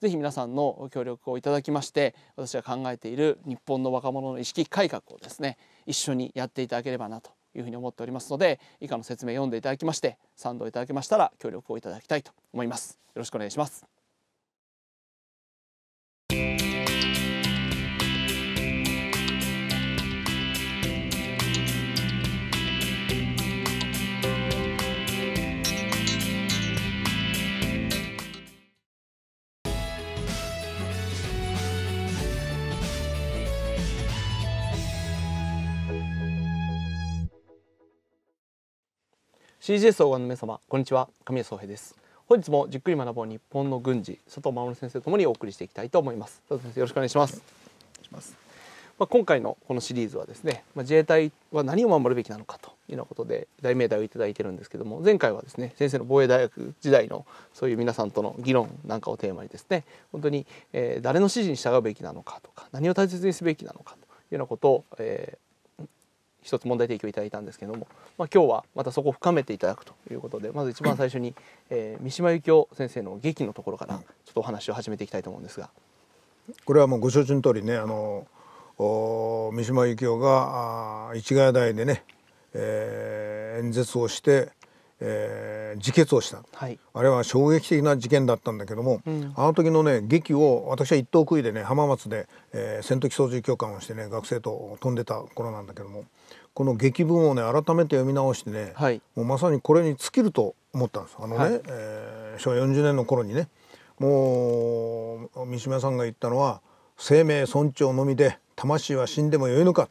ぜひ皆さんの協力をいただきまして私が考えている日本の若者の意識改革をですね一緒にやっていただければなというふうに思っておりますので以下の説明を読んでいただきまして賛同いただけましたら協力をいただきたいと思いますよろしくお願いします CGS をごの皆様こんにちは神谷宗平です本日もじっくり学ぼう日本の軍事佐藤守先生ともにお送りしていきたいと思います佐藤先生よろしくお願いしますまあ、今回のこのシリーズはですね、まあ、自衛隊は何を守るべきなのかというようなことで題名題を頂いてるんですけども前回はですね先生の防衛大学時代のそういう皆さんとの議論なんかをテーマにですね本当に、えー、誰の指示に従うべきなのかとか何を大切にすべきなのかというようなことを、えー、一つ問題提供いただいたんですけども、まあ、今日はまたそこを深めていただくということでまず一番最初に、えー、三島由紀夫先生の劇のところからちょっとお話を始めていきたいと思うんですが。これはもうご承知の通りねあの三島由紀夫が市ヶ谷台でね、えー、演説をしてえー、自決をした、はい、あれは衝撃的な事件だったんだけども、うん、あの時のね劇を私は一等杭でね浜松で、えー、戦闘機操縦教官をしてね学生と飛んでた頃なんだけどもこの劇文をね改めて読み直してね、はい、もうまさにこれに尽きると思ったんですあのね、はい、えー、昭和40年の頃にねもう三島さんが言ったのは「生命尊重のみで魂は死んでもよいのか」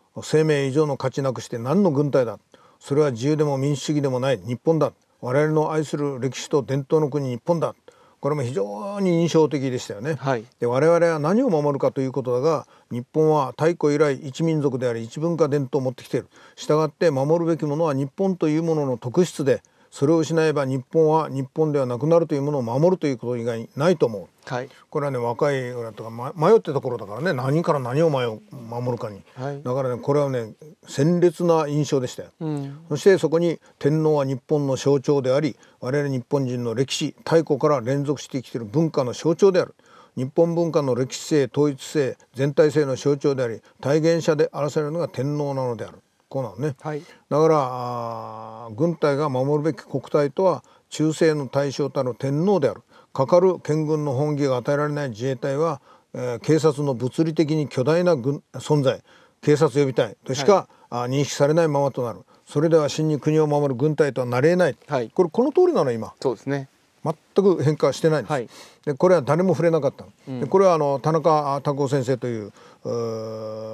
「生命以上の価値なくして何の軍隊だ」それは自由でも民主主義でもない日本だ我々の愛する歴史と伝統の国日本だこれも非常に印象的でしたよね。はい、で我々は何を守るかということだが日本は太古以来一民族であり一文化伝統を持ってきている。したがって守るべきものは日本というものの特質でそれを失えば日本は日本ではなくなるというものを守るということ以外にないと思う、はい、これはね若い裏とか、迷ってた頃だからね何から何を迷う守るかに、はい、だからねこれはね鮮烈な印象でしたよ、うん、そしてそこに天皇は日本の象徴であり我々日本人の歴史太古から連続してきている文化の象徴である日本文化の歴史性統一性全体性の象徴であり体現者であ争えるのが天皇なのであるこうなのね、はい、だから軍隊が守るべき国体とは忠誠の対象たる天皇であるかかる県軍の本義が与えられない自衛隊は、えー、警察の物理的に巨大な軍存在警察予備隊としか、はい、認識されないままとなるそれでは真に国を守る軍隊とはなりない、はい、これこの通りなの今そうですね全く変化してないんです。はいでこれは誰も触れなかったでこれはあの田中拓夫先生という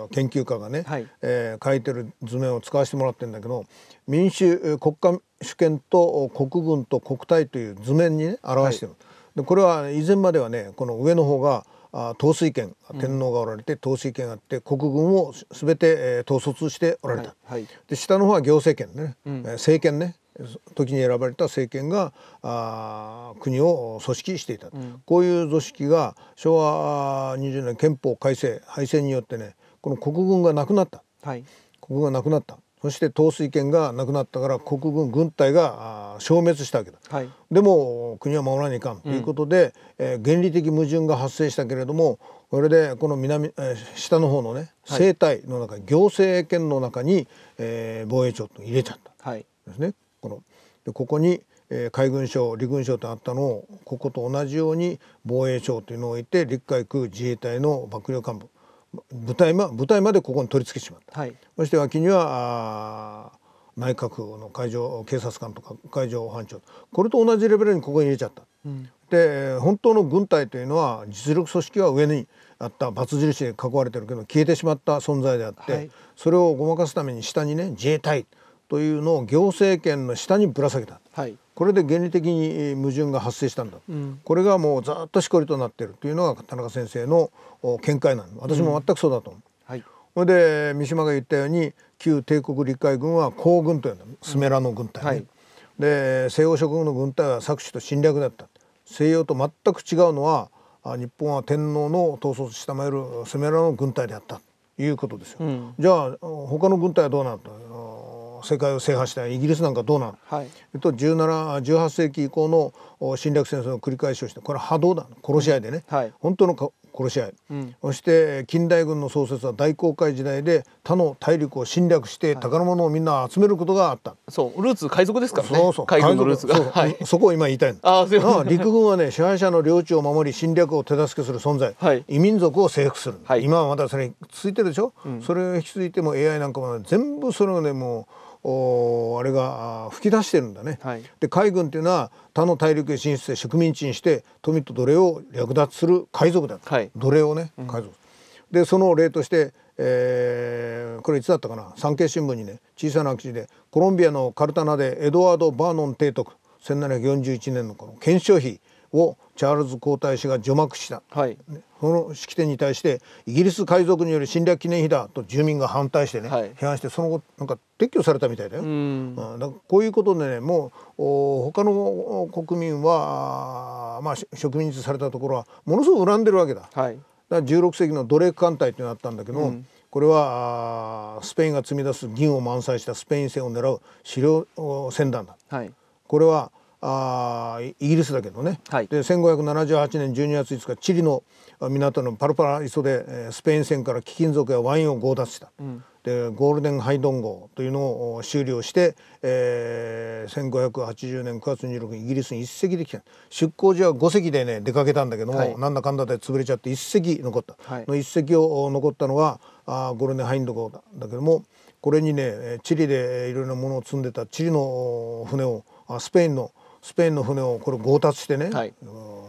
研究家がね、はい、えー、書いてる図面を使わせてもらってるんだけど民主国家主権と国軍と国体という図面に、ね、表してる、はい、でこれは以前まではねこの上の方が統帥権天皇がおられて統帥権があって国軍を全て、えー、統率しておられた、はいはい、で下の方は行政権ね、うん、政権ね時に選ばれた政権があ国を組織していた、うん、こういう組織が昭和20年憲法改正敗戦によってねこの国軍がなくなった、はい、国軍がなくなったそして統帥権がなくなったから国軍軍隊が消滅したわけだ、はい、でも国は守らにいかんということで、うん、えー、原理的矛盾が発生したけれどもこれでこの南、えー、下の方のね政体の中、はい、行政権の中に、えー、防衛庁と入れちゃった、はい、ですね。このでここに海軍省陸軍省とあったのをここと同じように防衛省というのを置いて陸海空自衛隊の幕僚幹部部隊ま部隊までここに取り付けてしまった、はい、そして脇には内閣の海上警察官とか海上保安庁これと同じレベルにここに入れちゃった。うん、で本当の軍隊というのは実力組織は上にあったバツ印で囲われてるけど消えてしまった存在であって、はい、それをごまかすために下にね自衛隊というのを行政権の下にぶら下げた、はい、これで原理的に矛盾が発生したんだ、うん、これがもうざっとしこりとなっているというのが田中先生の見解なの私も全くそうだと思う。うん、はい、それで三島が言ったように旧帝国陸海軍は皇軍というのスメラの軍隊、ね、はいで西欧諸国の軍隊は搾取と侵略だった西洋と全く違うのは日本は天皇の統率したまえるスメラの軍隊であったということですよ、うん、じゃあ他の軍隊はどうなった世界を制覇したイギリスなんかどうなの、はい、えっと1718世紀以降の侵略戦争の繰り返しをしてこれは波動だ殺し合いでね、うんはい、本当の殺し合い、うん、そして近代軍の創設は大航海時代で他の大陸を侵略して宝物をみんな集めることがあった、はい、そうルーツ海賊ですからねそうそう海軍のルーツがそ そこを今言いたいのあすいません陸軍はね支配者の領地を守り侵略を手助けする存在、はい、異民族を征服する、はい、今はまだそれに続いてるでしょ、うん、それを引き継いでも AI なんかも全部それをねもうあれが吹き出してるんだね。はい、で海軍っていうのは他の大陸へ進出して植民地にして富と奴隷を略奪する海賊だった、はい、奴隷をね海賊、うん、でその例として、えー、これいつだったかな産経新聞にね小さな記事でコロンビアのカルタナでエドワード・バーノン提督1741年のこの検証費をチャールズ皇太子が除幕した、はい、その式典に対してイギリス海賊による侵略記念碑だと住民が反対してね、はい、批判してその後なんか撤去されたみたいだよ。うん、うん、だこういうことでねもう他の国民は、まあ、植民地されたところはものすごく恨んでるわけだ。はい、だから16世紀の奴隷艦隊ってなったんだけど、うん、これはスペインが積み出す銀を満載したスペイン船を狙う狩猟船団だ。はい、これはあイギリスだけどね、はい、で1578年12月5日チリの港のパルパラ磯でスペイン船から貴金属やワインを強奪した、うん、でゴールデンハイドン号というのを修理をして、えー、1580年9月26日イギリスに1隻で来た出航時は5隻でね出かけたんだけども、はい、なんだかんだで潰れちゃって1隻残った、はい、の1隻を残ったのがあゴールデンハイドン号だだけどもこれにねチリでいろいろなものを積んでたチリの船をスペインのスペインの船をこれ強奪してね、はい、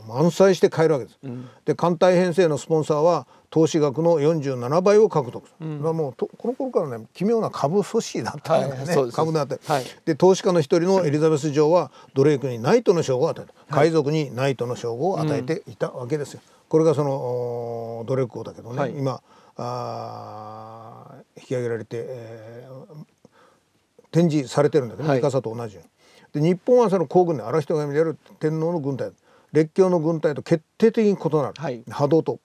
満載して買えるわけです。うん、で艦隊編成のスポンサーは投資額の47倍を獲得、うん、もうとこの頃からね奇妙な株組織だったんだよね、は い、株だって、はい、で投資家の一人のエリザベス女王はドレイクにナイトの称号を与えた、海賊にナイトの称号を与えていたわけですよ。うん、これがそのドレイク王だけどね、今あ引き上げられて、えー、展示されてるんだけど、ね、はい、カサと同じように。で日本はその皇軍で荒人が見れる天皇の軍隊列強の軍隊と決定的に異なる、はい、波動と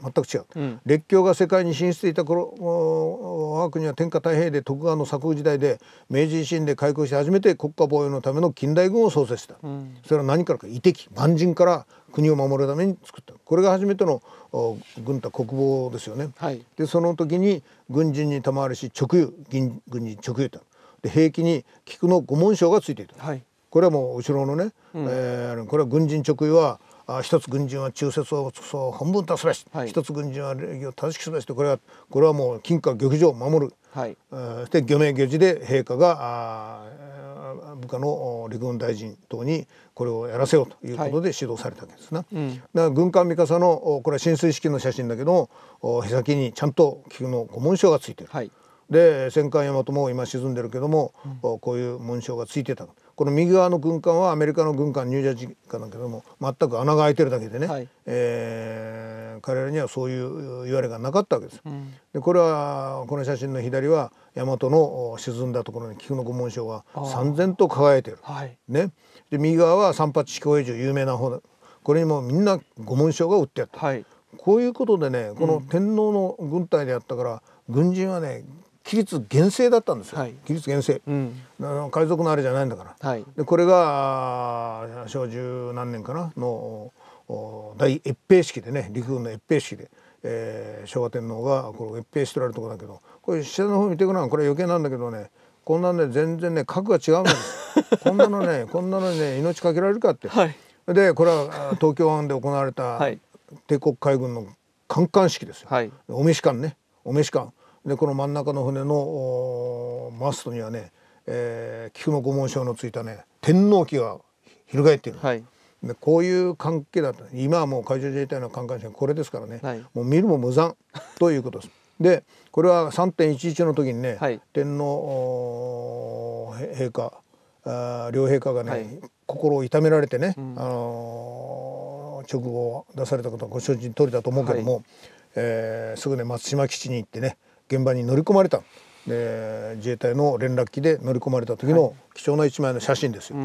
全く違う、うん、列強が世界に進出していた頃我が国は天下太平で徳川の作風時代で明治維新で開国し初めて国家防衛のための近代軍を創設した、うん、それは何からか遺敵万人から国を守るために作ったこれが初めての軍隊国防ですよね。はい、でその時に軍人に賜るし直輸軍人直輸とで兵器に菊の御紋章がついていた、はい、これはもう後ろのね、うん、えー、これは軍人直位は一つ軍人は忠節を半分たすべし、はい、一つ軍人は礼儀を正しくすべしとこれはこれはもう金貨玉城を守る、はい、そして漁名漁事で陛下があ部下の陸軍大臣等にこれをやらせようということで指導されたわけですな、はいうん、だから軍艦三笠のこれは浸水式の写真だけどへ先にちゃんと菊の御紋章がついてる。はいで戦艦大和も今沈んでるけども、うん、こういう紋章がついてたこの右側の軍艦はアメリカの軍艦ニュージャージーなだけども全く穴が開いてるだけでね、はい、えー、彼らにはそういう言われがなかったわけです。うん、でこれはこの写真の左は大和の沈んだところに菊の御紋章が三千と輝いてる。はい、ね、で右側は三八高衛城有名な方これにもみんな御紋章が売ってあった。はい、こういうことでねこの天皇の軍隊であったから、軍人はね規律厳正だったんですよ、はい、規律厳正、うん、海賊のあれじゃないんだから、はい、でこれが小十何年かなの大越平式でね陸軍の越平式で、えー、昭和天皇がこれ越平してられるとこだけどこれ下の方見ていくのはこれ余計なんだけどねこんなね全然ね格が違うんです こんなのねこんなのね命かけられるかって、はい、でこれは東京湾で行われた帝国海軍の艦艦式ですよ、お召し艦ねお召し艦でこの真ん中の船のマストにはね、えー、菊の御紋章のついたね天皇旗が翻っている、はい、でこういう関係だった今はもう海上自衛隊の観艦船これですからね、はい、もう見るも無残 ということです。でこれは3.11の時にね、はい、天皇陛下あ両陛下がね、はい、心を痛められてね、うん、あのー、直後出されたことはご承知の通りだと思うけども、はい、えー、すぐね松島基地に行ってね現場に乗り込まれたえで自衛隊の連絡機で乗り込まれた時の貴重な一枚の写真ですよ。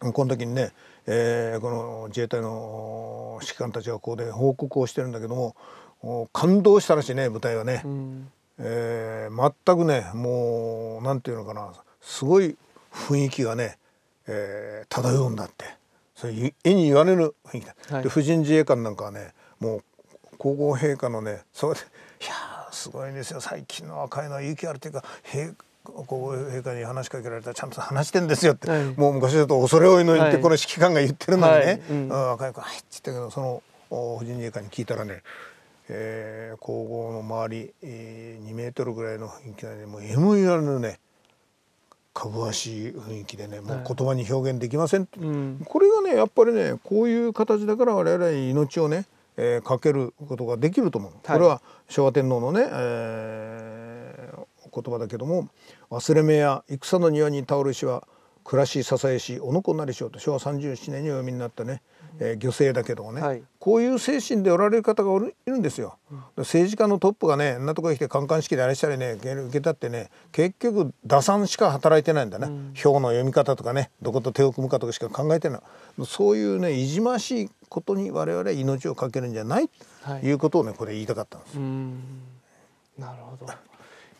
はい、この時にね、えー、この自衛隊の指揮官たちがここで報告をしてるんだけども感動したらしいね舞台はね、うん、えー、全くねもうなんていうのかなすごい雰囲気がね、えー、漂うんだってそれ絵に言われる雰囲気だ、はい、で婦人自衛官なんかはねもう皇后陛下のねそうやって「いやーすごいんですよ最近の若いのは勇気あるというか皇后陛下に話しかけられたらちゃんと話してんですよって、はい、もう昔だと恐れ多いのにってこの指揮官が言ってるのにね、はいうん、若い子は「い」っつったけどその婦人陛下に聞いたらね、えー、皇后の周り、えー、2メートルぐらいの雰囲気でもう M.E.R. のねかぶわしい雰囲気でねもう言葉に表現できません、はい、これがねやっぱりねこういう形だから我々命をねえー、かけることができると思う、はい、これは昭和天皇のね、えー、言葉だけども「忘れ目や戦の庭に倒るしは暮らし支えしおのこなりしようと昭和37年にお読みになったね、えー、漁政だけどもね、はい、こういう精神でおられる方がおるいるんですよ、うん、政治家のトップがねんなとこへ来てカンカン式であれしたりね受けたってね結局打算しか働いてないんだね、うん、票の読み方とかねどこと手を組むかとかしか考えてないそういうねいじましいことに我々は命をかけるんじゃないということをね、はい、これ言いたかったんです。なるほど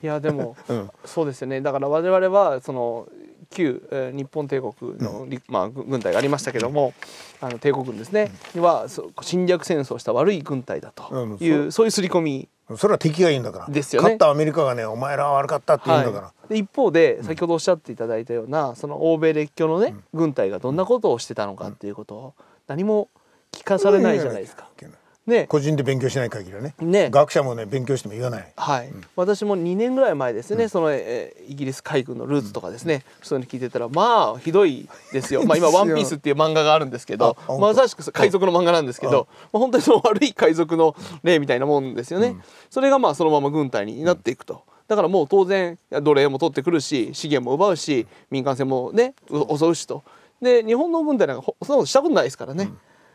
いやでも、うん、そうですよねだから我々はその旧日本帝国の、まあ、軍隊がありましたけどもあの帝国軍ですね、うん、は侵略戦争した悪い軍隊だという、うん、そういう刷り込みそれは敵がいいんだからですよ、ね、勝ったアメリカがねお前らは悪かったって言うんだから、はい、一方で先ほどおっしゃっていただいたような、うん、その欧米列強のね、軍隊がどんなことをしてたのかっていうことを何も聞かされないじゃないですか。うんね、個人で勉強しない限りはねね学者もね勉強しても言わない、はい、うん、私も2年ぐらい前ですね、うん、そのえイギリス海軍のルーツとかですね、そういうの聞いてたらまあひどいですよ まあ今「ワンピースっていう漫画があるんですけどまさしく海賊の漫画なんですけど、まあ、本当にその悪い海賊の例みたいなもんですよね、うん、それがまあそのまま軍隊になっていくと。だからもう当然奴隷も取ってくるし資源も奪うし民間船もね襲うしとで日本の軍隊なんかそんなことしたことないですからね、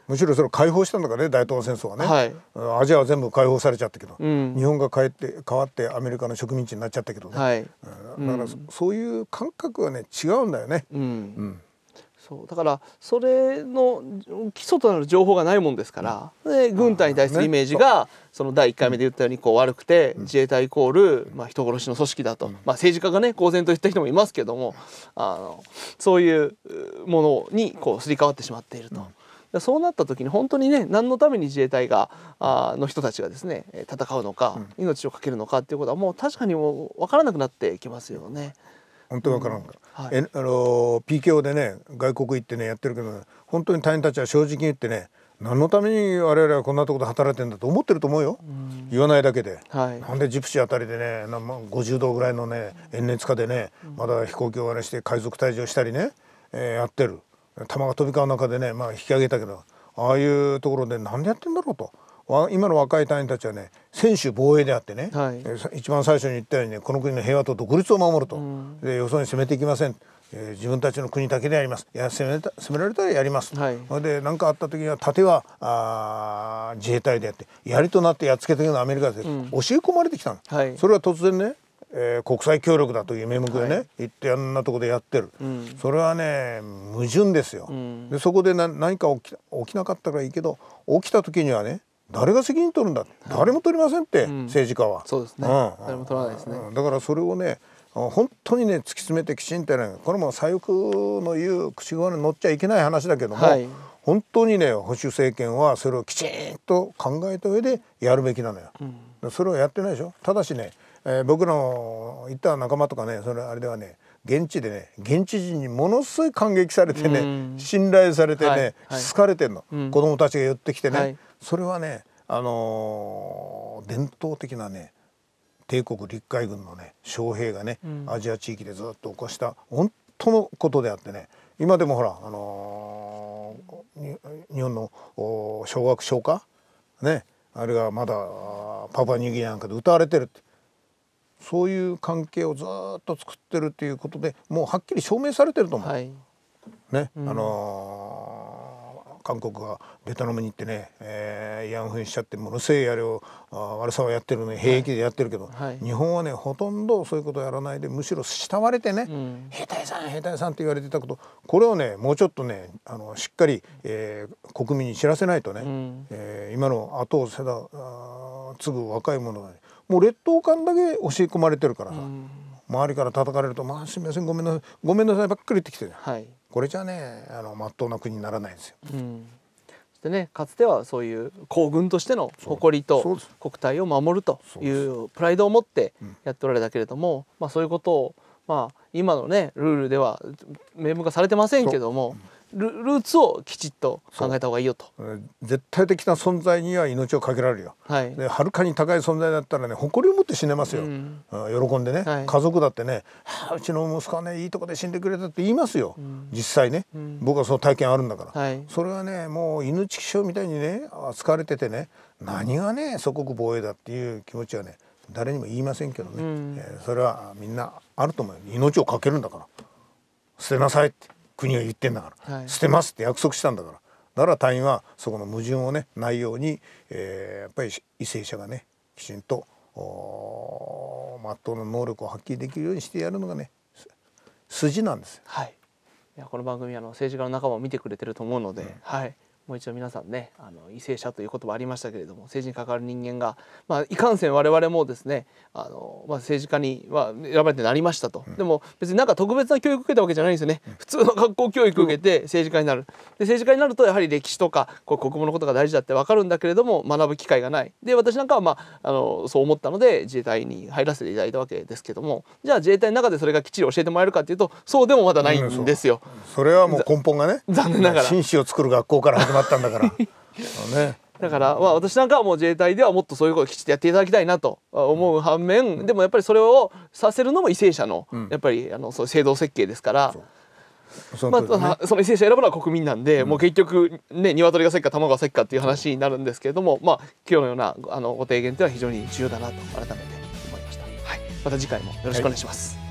むしろそれ解放したんだからね大東亜戦争はね、はい、アジアは全部解放されちゃったけど、うん、日本が変えて変わってアメリカの植民地になっちゃったけどね、はい、だからそういう感覚はね違うんだよね。うん、うんそうだからそれの基礎となる情報がないもんですから、で軍隊に対するイメージが、その第1回目で言ったようにこう悪くて、自衛隊イコール、まあ、人殺しの組織だと、まあ、政治家がね公然と言った人もいますけどもあのそういうものにこうすり替わってしまっていると。そうなった時に本当にね何のために自衛隊があの人たちがですね戦うのか、命を懸けるのかっていうことはもう確かにもう分からなくなってきますよね。本当わからんかうんはい、PKO でね外国行ってねやってるけど本当に隊員たちは正直に言ってね何のために我々はこんなとこで働いてんだと思ってると思うよ、うん、言わないだけで、はい、なんでジプシーあたりでねな、まあ、50度ぐらいのね炎熱下でね、まだ飛行機をあれして海賊退場したりね、えー、やってる弾が飛び交う中でね、まあ、引き上げたけどああいうところで何でやってんだろうと。今の若い隊員たちはね専守防衛であってね、はい、一番最初に言ったようにねこの国の平和と独立を守ると、うん、でよそに攻めていきません、えー、自分たちの国だけでやりますいや攻めた攻められたらやります、はい、で何かあった時には盾はあ自衛隊であって槍となってやっつけてるのはアメリカで、うん、教え込まれてきたの、はい、それは突然ねえー、国際協力だという名目ね、はい、言ってあんなとこでやってる、うん、それはね矛盾ですよ。うん、でそこでな何か起き起きなかったらいいけど起きた時にはね誰が責任取るんだ、はい、誰も取りませんって、うん、政治家は。そうですね、誰も取らないですね、だからそれをね本当にね突き詰めてきちんとねこれも左翼の言う口側に乗っちゃいけない話だけども、はい、本当にね保守政権はそれをきちんと考えた上でやるべきなのよ。それをやってないでしょただしねえー、僕の行った仲間とかねそれあれではね現地でね現地人にものすごい感激されてね信頼されてね、はい、好かれてんの、はい、子供たちが寄ってきてね、はい、それはね、あのー、伝統的なね帝国陸海軍のね将兵がね、うん、アジア地域でずっと起こした本当のことであってね今でもほら、あのー、日本の小学唱歌ねあれがまだパパニューギアなんかで歌われてるってそういう関係をずっと作ってるっていうことでもうはっきり証明されてると思う。はい、ね、うん、あのー、韓国がベトナムに行ってね、えー、慰安婦にしちゃってものせいやれをあ悪さはやってるのに兵役でやってるけど、はいはい、日本はねほとんどそういうことをやらないでむしろ慕われてね、うん、兵隊さん兵隊さんって言われてたことこれをねもうちょっとねあのしっかり、えー、国民に知らせないとね、うん、えー、今の後を世代継ぐ若い者がねもう劣等感だけ教え込まれてるからさ、周りから叩かれると「まあすみませんごめんなさいごめんなさい」ばっかり言ってきてる、はい、これじゃねあの真っ当な国にならないんですよ。うんでね、かつてはそういう皇軍としての誇りと国体を守るというプライドを持ってやっておられたけれども、まそういうことを、まあ、今のねルールでは名目化されてませんけども。ルーツをきちっと考えた方がいいよと絶対的な存在には命をかけられるよ、はい、でるかに高い存在だったらね誇りを持って死ねますよ、うん、喜んでね、はい、家族だってね、はあ、うちの息子はねいいとこで死んでくれたって言いますよ、うん、実際ね、うん、僕はその体験あるんだから、はい、それはねもう犬畜生みたいにね扱われててね何がね祖国防衛だっていう気持ちはね誰にも言いませんけどね、えー、それはみんなあると思う命をかけるんだから捨てなさいって。国が言ってんだから、はい、捨てますって約束したんだからだから隊員はそこの矛盾をねないように、えー、やっぱり為政者がねきちんとまっとうな能力を発揮できるようにしてやるのがね筋なんですはいいやこの番組あの政治家の仲間を見てくれてると思うので、うん、はいもう一度皆さんねあの為政者という言葉ありましたけれども政治に関わる人間が、まあ、いかんせん我々もですねあの、まあ、政治家に、まあ、選ばれてなりましたと、うん、でも別になんか特別な教育を受けたわけじゃないんですよね、うん、普通の学校教育を受けて政治家になるで政治家になるとやはり歴史とかこう国語のことが大事だって分かるんだけれども学ぶ機会がないで私なんかは、まあ、あのそう思ったので自衛隊に入らせていただいたわけですけどもじゃあ自衛隊の中でそれがきっちり教えてもらえるかっていうとそうでもまだないんですよ。うん、そそれはもう根本がね 残念ながら紳士を作る学校からなったんだから。ねだから、まあ、私なんかはもう自衛隊ではもっとそういうことをきちっとやっていただきたいなと思う反面、でもやっぱりそれをさせるのも為政者の、やっぱりあのそう制度設計ですから。その、ね,、まあ、その為政者選ぶのは国民なんで、うん、もう結局ね鶏がせっか卵がせっかっていう話になるんですけれども、まあ、今日のようなあのご提言というのは非常に重要だなと改めて思いました、はい、また次回もよろしくお願いします。はい